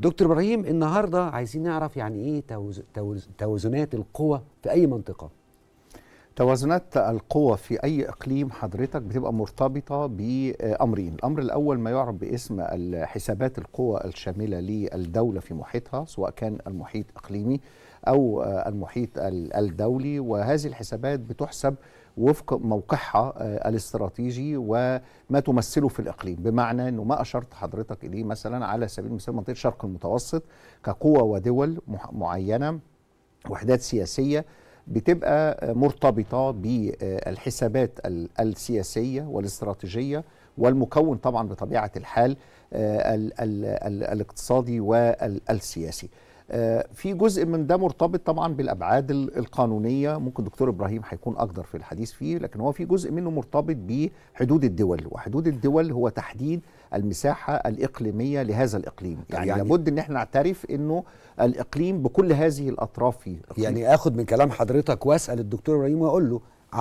دكتور ابراهيم النهارده عايزين نعرف يعني ايه توازنات القوى في اي منطقه توازنات القوى في أي إقليم حضرتك بتبقى مرتبطة بأمرين الأمر الأول ما يعرف باسم حسابات القوى الشاملة للدولة في محيطها سواء كان المحيط إقليمي أو المحيط الدولي وهذه الحسابات بتحسب وفق موقعها آه، الاستراتيجي وما تمثله في الاقليم بمعنى انه ما اشرت حضرتك اليه مثلا على سبيل المثال منطقه الشرق المتوسط كقوى ودول معينه وحدات سياسيه بتبقى مرتبطه بالحسابات السياسيه والاستراتيجيه والمكون طبعا بطبيعه الحال آه، الاقتصادي والسياسي. آه، في جزء من ده مرتبط طبعا بالابعاد القانونيه ممكن دكتور ابراهيم هيكون اقدر في الحديث فيه لكن هو في جزء منه مرتبط بحدود الدول وحدود الدول هو تحديد المساحه الاقليميه لهذا الاقليم يعني, يعني لابد ان احنا نعترف انه الاقليم بكل هذه الاطراف فيه يعني اخد من كلام حضرتك واسال الدكتور ابراهيم واقول له